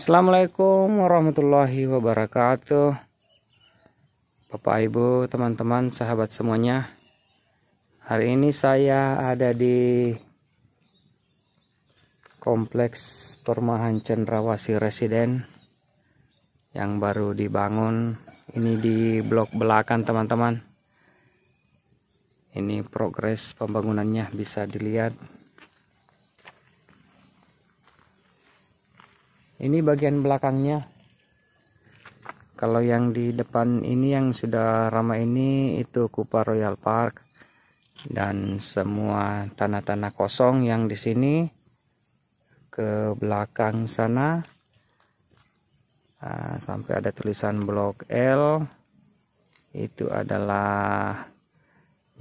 Assalamualaikum warahmatullahi wabarakatuh Bapak Ibu, teman-teman, sahabat semuanya Hari ini saya ada di Kompleks Permahan Cendrawasi Residen Yang baru dibangun Ini di blok belakang teman-teman Ini progres pembangunannya bisa dilihat ini bagian belakangnya kalau yang di depan ini yang sudah ramai ini itu Kupa Royal Park dan semua tanah-tanah kosong yang di sini ke belakang sana ah, sampai ada tulisan blok L itu adalah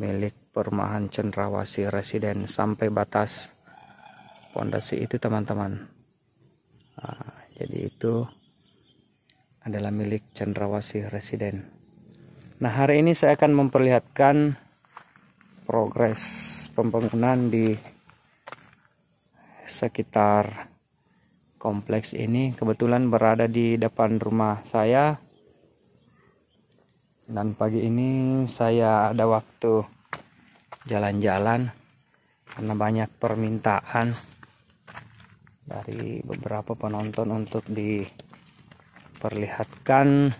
milik perumahan Cendrawasih Residen sampai batas pondasi itu teman-teman jadi itu adalah milik Cendrawasih Residen nah hari ini saya akan memperlihatkan progres pembangunan di sekitar kompleks ini kebetulan berada di depan rumah saya dan pagi ini saya ada waktu jalan-jalan karena banyak permintaan dari beberapa penonton untuk diperlihatkan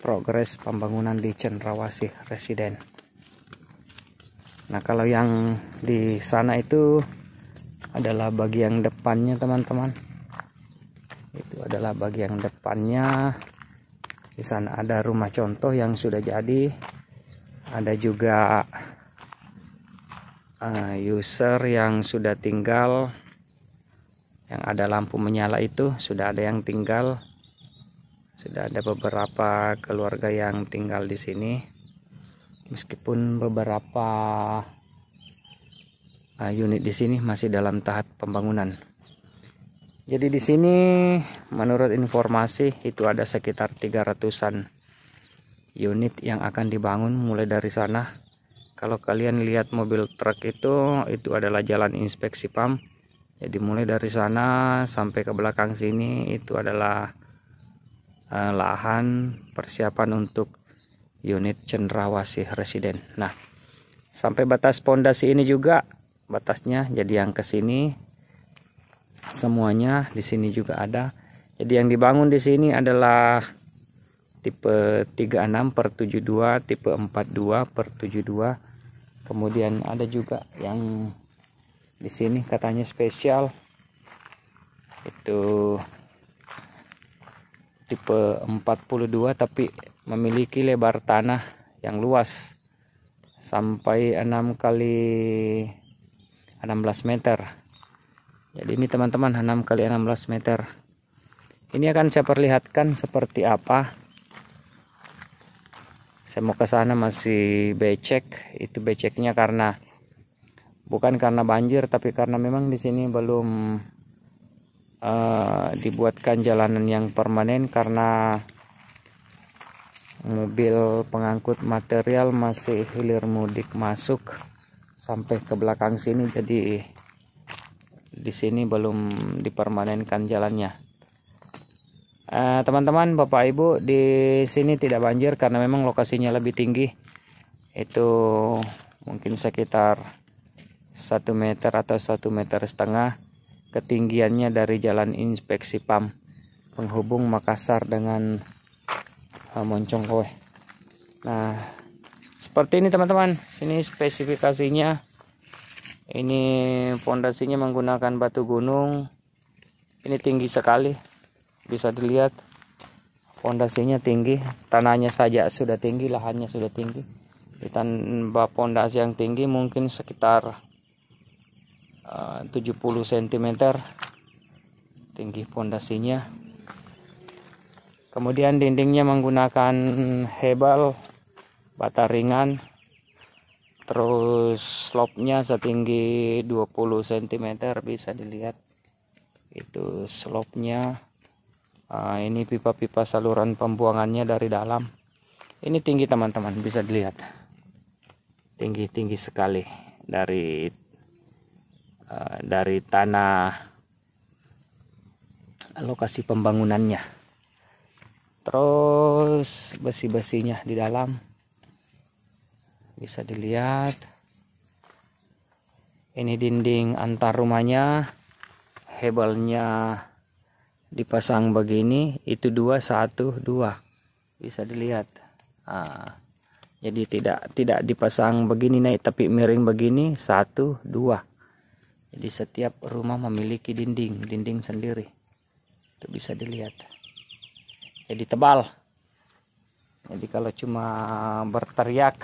progres pembangunan di Cendrawasih Residen. Nah, kalau yang di sana itu adalah bagian depannya, teman-teman. Itu adalah bagian depannya. Di sana ada rumah contoh yang sudah jadi. Ada juga eh, user yang sudah tinggal yang ada lampu menyala itu sudah ada yang tinggal sudah ada beberapa keluarga yang tinggal di sini meskipun beberapa uh, unit di sini masih dalam tahap pembangunan jadi di sini menurut informasi itu ada sekitar 300-an unit yang akan dibangun mulai dari sana kalau kalian lihat mobil truk itu itu adalah jalan inspeksi pump jadi mulai dari sana sampai ke belakang sini itu adalah uh, lahan persiapan untuk unit cendrawasih residen nah sampai batas pondasi ini juga batasnya jadi yang ke sini semuanya di sini juga ada jadi yang dibangun di sini adalah tipe 36 per 72 tipe 42 per 72 kemudian ada juga yang di sini katanya spesial itu tipe 42 tapi memiliki lebar tanah yang luas sampai 6 kali 16 meter jadi ini teman-teman 6 kali 16 meter ini akan saya perlihatkan seperti apa saya mau ke sana masih becek itu beceknya karena bukan karena banjir tapi karena memang di sini belum uh, dibuatkan jalanan yang permanen karena mobil pengangkut material masih hilir mudik masuk sampai ke belakang sini jadi di sini belum dipermanenkan jalannya eh, teman-teman uh, teman -teman, bapak ibu di sini tidak banjir karena memang lokasinya lebih tinggi itu mungkin sekitar 1 meter atau 1 meter setengah ketinggiannya dari jalan inspeksi PAM penghubung Makassar dengan uh, Nah, seperti ini teman-teman. Sini spesifikasinya. Ini pondasinya menggunakan batu gunung. Ini tinggi sekali. Bisa dilihat pondasinya tinggi, tanahnya saja sudah tinggi, lahannya sudah tinggi. Ditambah pondasi yang tinggi mungkin sekitar 70 ah, cm tinggi pondasinya kemudian dindingnya menggunakan hebel bata ringan terus slope-nya setinggi 20 cm bisa dilihat itu slope-nya ah, ini pipa-pipa saluran pembuangannya dari dalam ini tinggi teman-teman bisa dilihat tinggi-tinggi sekali dari Eh, dari tanah lokasi pembangunannya terus besi-besinya di dalam bisa dilihat ini dinding antar rumahnya hebelnya dipasang begini itu dua satu dua bisa dilihat nah, jadi tidak tidak dipasang begini naik tapi miring begini satu dua jadi setiap rumah memiliki dinding, dinding sendiri. Itu bisa dilihat. Jadi tebal. Jadi kalau cuma berteriak,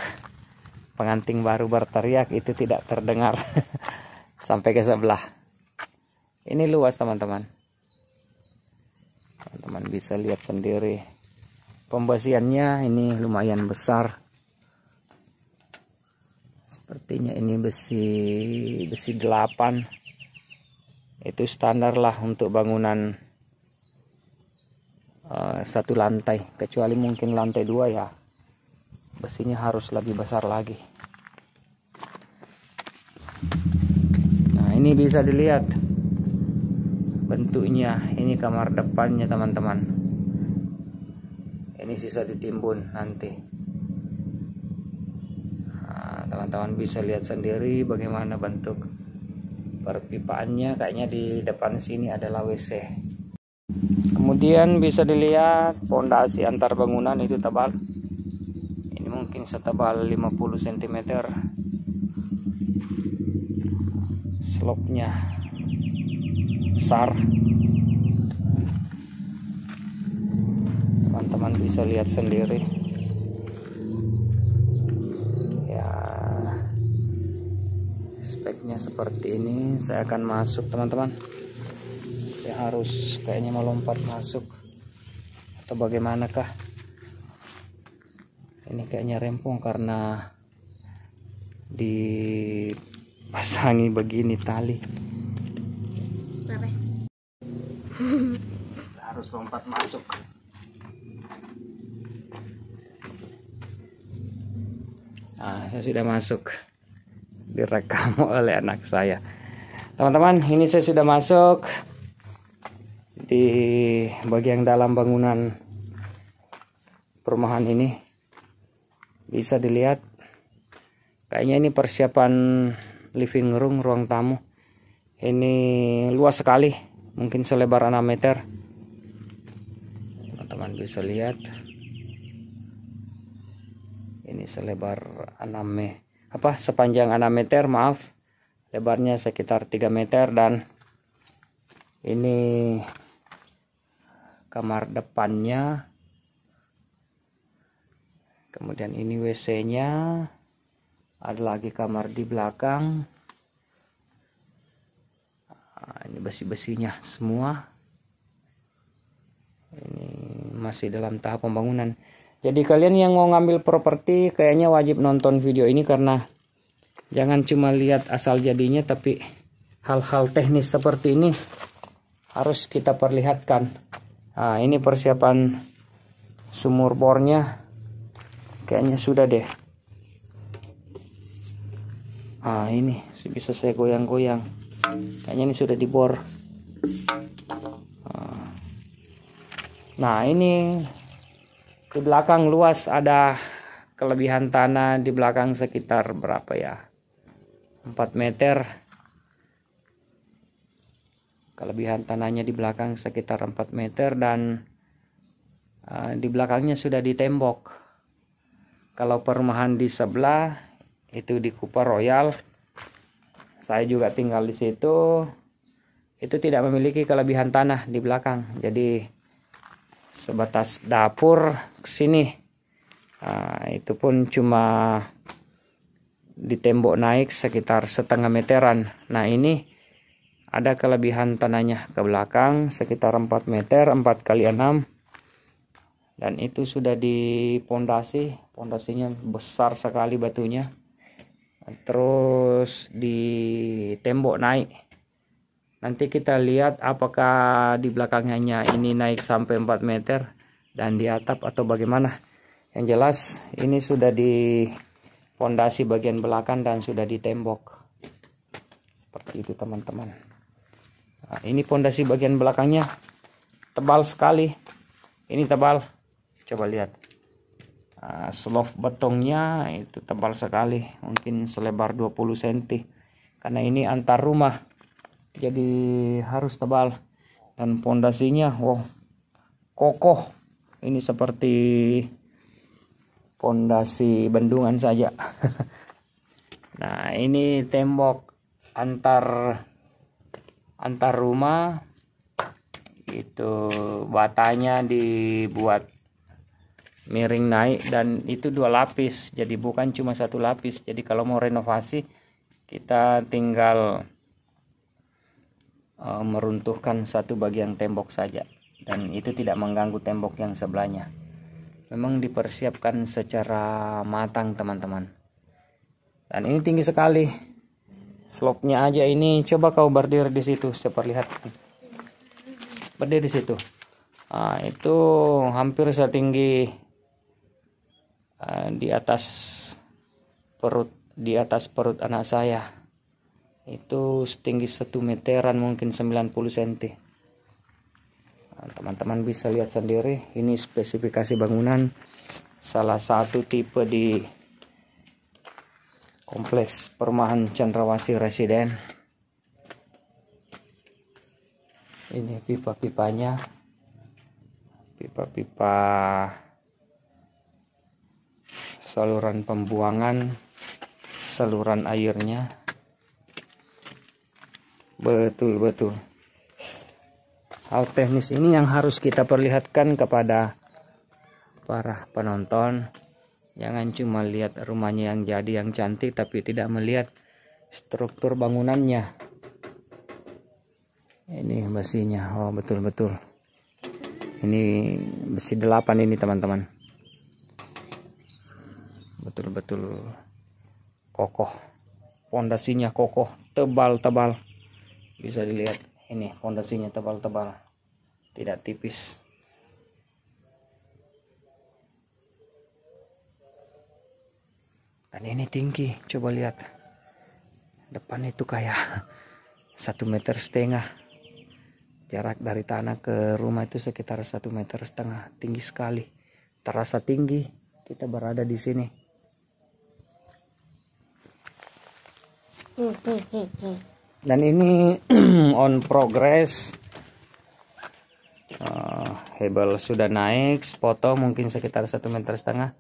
pengantin baru berteriak itu tidak terdengar sampai ke sebelah. Ini luas teman-teman. Teman-teman bisa lihat sendiri. Pembesiannya ini lumayan besar sepertinya ini besi besi 8 itu standar lah untuk bangunan uh, satu lantai kecuali mungkin lantai dua ya besinya harus lebih besar lagi nah ini bisa dilihat bentuknya ini kamar depannya teman-teman ini sisa ditimbun nanti teman-teman bisa lihat sendiri bagaimana bentuk perpipaannya kayaknya di depan sini adalah WC kemudian bisa dilihat pondasi antar bangunan itu tebal ini mungkin setebal 50 cm slope besar teman-teman bisa lihat sendiri speknya seperti ini saya akan masuk teman-teman saya harus kayaknya mau lompat masuk atau bagaimanakah ini kayaknya rempong karena dipasangi begini tali harus lompat masuk Nah, saya sudah masuk direkam oleh anak saya teman-teman ini saya sudah masuk di bagian dalam bangunan perumahan ini bisa dilihat kayaknya ini persiapan living room ruang tamu ini luas sekali mungkin selebar 6 meter teman-teman bisa lihat ini selebar 6 meter apa sepanjang 6 meter maaf lebarnya sekitar 3 meter dan ini kamar depannya kemudian ini WC nya ada lagi kamar di belakang ah, ini besi-besinya semua ini masih dalam tahap pembangunan jadi kalian yang mau ngambil properti kayaknya wajib nonton video ini karena jangan cuma lihat asal jadinya tapi hal-hal teknis seperti ini harus kita perlihatkan. Nah, ini persiapan sumur bornya kayaknya sudah deh. Ah ini bisa saya goyang-goyang. Kayaknya ini sudah dibor. Ah. Nah ini di belakang luas ada kelebihan tanah di belakang sekitar berapa ya? 4 meter. Kelebihan tanahnya di belakang sekitar 4 meter dan uh, di belakangnya sudah ditembok. Kalau perumahan di sebelah itu di Cooper Royal. Saya juga tinggal di situ. Itu tidak memiliki kelebihan tanah di belakang. Jadi sebatas dapur ke sini nah, itu pun cuma di tembok naik sekitar setengah meteran nah ini ada kelebihan tanahnya ke belakang sekitar 4 meter 4 kali 6 dan itu sudah di pondasi pondasinya besar sekali batunya terus di tembok naik Nanti kita lihat apakah di belakangnya ini naik sampai 4 meter dan di atap atau bagaimana. Yang jelas ini sudah di fondasi bagian belakang dan sudah di tembok. Seperti itu teman-teman. Nah, ini fondasi bagian belakangnya tebal sekali. Ini tebal. Coba lihat. Uh, nah, slof betongnya itu tebal sekali mungkin selebar 20 cm karena ini antar rumah jadi harus tebal dan pondasinya wow kokoh ini seperti pondasi bendungan saja nah ini tembok antar antar rumah itu batanya dibuat miring naik dan itu dua lapis jadi bukan cuma satu lapis jadi kalau mau renovasi kita tinggal Eh, meruntuhkan satu bagian tembok saja dan itu tidak mengganggu tembok yang sebelahnya. Memang dipersiapkan secara matang teman-teman. Dan ini tinggi sekali. Slope-nya aja ini coba kau berdiri di situ, saya perlihatkan. Berdiri di situ. Nah, itu hampir setinggi eh, di atas perut di atas perut anak saya itu setinggi 1 meteran mungkin 90 cm nah, teman-teman nah, bisa lihat sendiri ini spesifikasi bangunan salah satu tipe di kompleks perumahan Cendrawasih Residen ini pipa-pipanya pipa-pipa saluran pembuangan saluran airnya betul betul hal teknis ini yang harus kita perlihatkan kepada para penonton jangan cuma lihat rumahnya yang jadi yang cantik tapi tidak melihat struktur bangunannya ini besinya oh betul-betul ini besi delapan ini teman-teman betul-betul kokoh pondasinya kokoh tebal-tebal bisa dilihat ini fondasinya tebal-tebal tidak tipis dan ini tinggi coba lihat depan itu kayak satu meter setengah jarak dari tanah ke rumah itu sekitar satu meter setengah tinggi sekali terasa tinggi kita berada di sini hmm, hmm. hmm, hmm dan ini on progress uh, hebel sudah naik sepotong mungkin sekitar satu meter setengah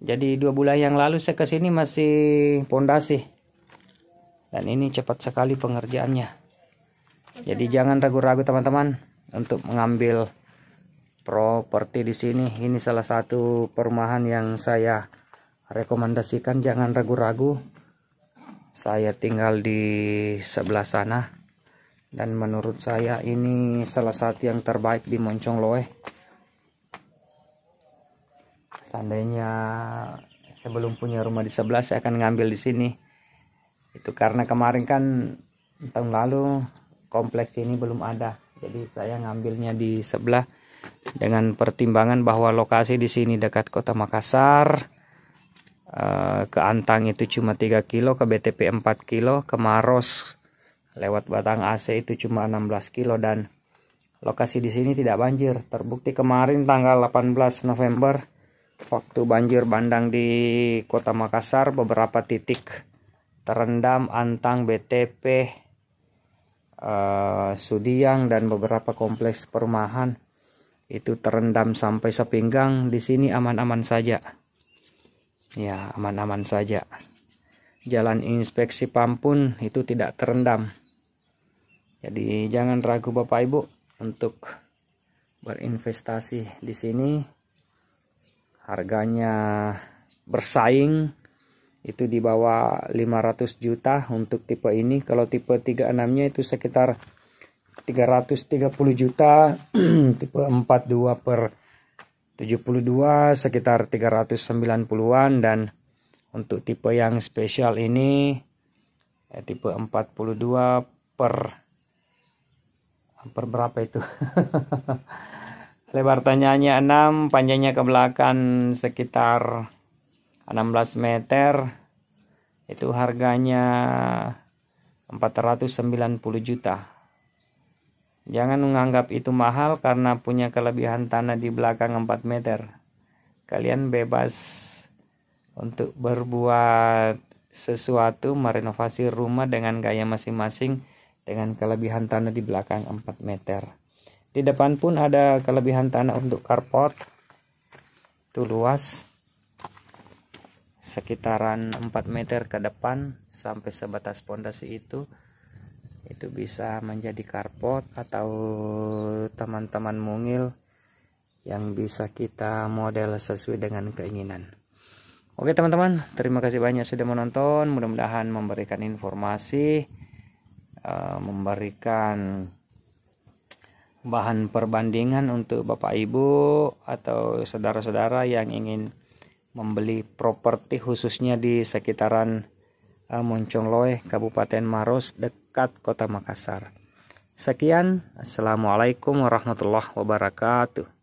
jadi dua bulan yang lalu saya kesini masih pondasi dan ini cepat sekali pengerjaannya jadi jangan ragu-ragu teman-teman untuk mengambil properti di sini ini salah satu perumahan yang saya rekomendasikan jangan ragu-ragu saya tinggal di sebelah sana dan menurut saya ini salah satu yang terbaik di Moncong Loe seandainya saya punya rumah di sebelah saya akan ngambil di sini itu karena kemarin kan tahun lalu kompleks ini belum ada jadi saya ngambilnya di sebelah dengan pertimbangan bahwa lokasi di sini dekat kota Makassar Eh, ke Antang itu cuma 3 kilo ke BTP 4 kilo ke Maros lewat Batang AC itu cuma 16 kilo dan lokasi di sini tidak banjir terbukti kemarin tanggal 18 November waktu banjir bandang di kota Makassar beberapa titik terendam Antang BTP uh, eh, Sudiang dan beberapa kompleks perumahan itu terendam sampai sepinggang di sini aman-aman saja ya aman-aman saja. Jalan inspeksi Pampun itu tidak terendam. Jadi jangan ragu Bapak Ibu untuk berinvestasi di sini. Harganya bersaing itu di bawah 500 juta untuk tipe ini. Kalau tipe 36-nya itu sekitar 330 juta, tipe 42 per 72 sekitar 390-an dan untuk tipe yang spesial ini eh, tipe 42 per per berapa itu lebar tanyanya 6 panjangnya ke belakang sekitar 16 meter itu harganya 490 juta Jangan menganggap itu mahal karena punya kelebihan tanah di belakang 4 meter. Kalian bebas untuk berbuat sesuatu merenovasi rumah dengan gaya masing-masing dengan kelebihan tanah di belakang 4 meter. Di depan pun ada kelebihan tanah untuk carport. Itu luas sekitaran 4 meter ke depan sampai sebatas pondasi itu itu bisa menjadi karpot atau teman-teman mungil yang bisa kita model sesuai dengan keinginan oke teman-teman terima kasih banyak sudah menonton mudah-mudahan memberikan informasi eh, memberikan bahan perbandingan untuk bapak ibu atau saudara-saudara yang ingin membeli properti khususnya di sekitaran eh, Moncongloe Kabupaten Maros dekat dekat kota Makassar. Sekian, Assalamualaikum warahmatullahi wabarakatuh.